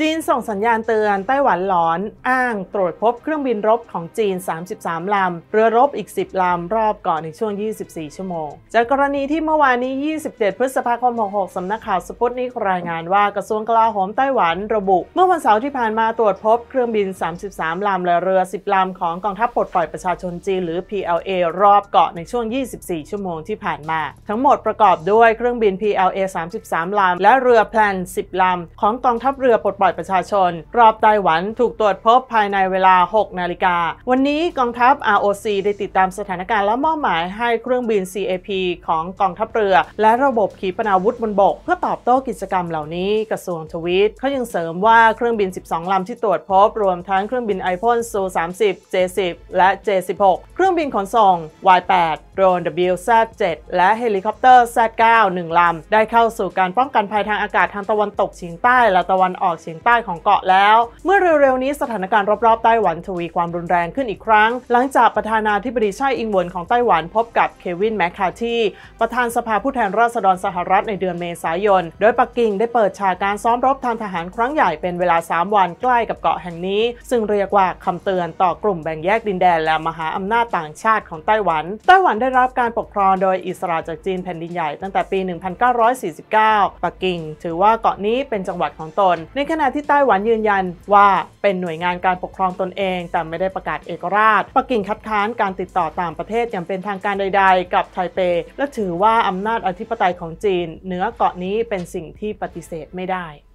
จีนส่งสัญญาณเตือนไต้หวันหลอน อ้างตรวจพบเครื่องบินรบของจีน 33 ลำ เรือรบอีก 10ลำ รอบก่อนในช่วง 24 ชั่วโมง จากกรณีที่เมื่อวานนี้27พฤษภาคม66สำนักข่าวสปุตนิกรายงานว่ากระทรวงกลาโหมไต้หวันระบุ เมื่อวันเสาร์ที่ผ่านมาตรวจพบเครื่องบิน 33 ลำและเรือ 10ลำของกองทัพปลดปล่อยประชาชนจีนหรือ PLA รอบเกาะในช่วง 24 ชั่วโมงที่ผ่านมาทั้งหมดประกอบด้วยเครื่องบิน PLA 33ลำและเรือแพลน10ลำของกองทัพเรือปลดปล่อยประชาชน รอบไต้หวันถูกตรวจพบภายในเวลา 6 นาฬิกา วันนี้กองทัพ ROC ได้ติดตามสถานการณ์และมอบหมายให้เครื่องบิน CAP ของกองทัพเรือ และระบบขีปนาวุธบนบก เพื่อตอบโต้กิจกรรมเหล่านี้ กระทรวงทวีตเขายังเสริมว่าเครื่องบิน 12 ลำที่ตรวจพบรวมทั้งเครื่องบินไอพ่นซู30 J10 และ J16 เครื่องบินขนส่ง Y8 โดรน WZ7 และเฮลิคอปเตอร์ Z9 1ลำได้เข้าสู่การป้องกันภัยทางอากาศทางตะวันตกเฉียงใต้และตะวันออกเฉียงยงใต้ของเกาะแล้ว เมื่อเร็วๆนี้สถานการณ์รอบๆไต้หวันทวีความรุนแรงขึ้นอีกครั้ง หลังจากประธานาธิบดีไช่อิงเวินของไต้หวันพบกับเควินแมคคาทีประธานสภาผู้แทนราษฎรสหรัฐในเดือนเมษายน โดยปักกิ่งได้เปิดฉากการซ้อมรบทางทหารครั้งใหญ่เป็นเวลา 3 วันใกล้กับเกาะแห่งนี้ ซึ่งเรียกว่าคำเตือนต่อกลุ่มแบ่งแยกดินแดนและมหาอำนาจต่างชาติของไต้หวัน ไต้หวันได้รับการปกครองโดยอิสระจากจีนแผ่นดินใหญ่ ตั้งแต่ปี 1949 ปักกิ่ง ถือว่าเกาะนี้เป็นจังหวัดของตน ในขณะณะที่ไต้หวันยืนยันว่าเป็นหน่วยงานการปกครองตนเองแต่ไม่ได้ประกาศเอกราชปักกิ่งคัดค้านการติดต่อต่างประเทศอย่างเป็นทางการใดๆ กับไทเปและถือว่าอำนาจอธิปไตยของจีนเหนือเกาะนี้เป็นสิ่งที่ปฏิเสธไม่ได้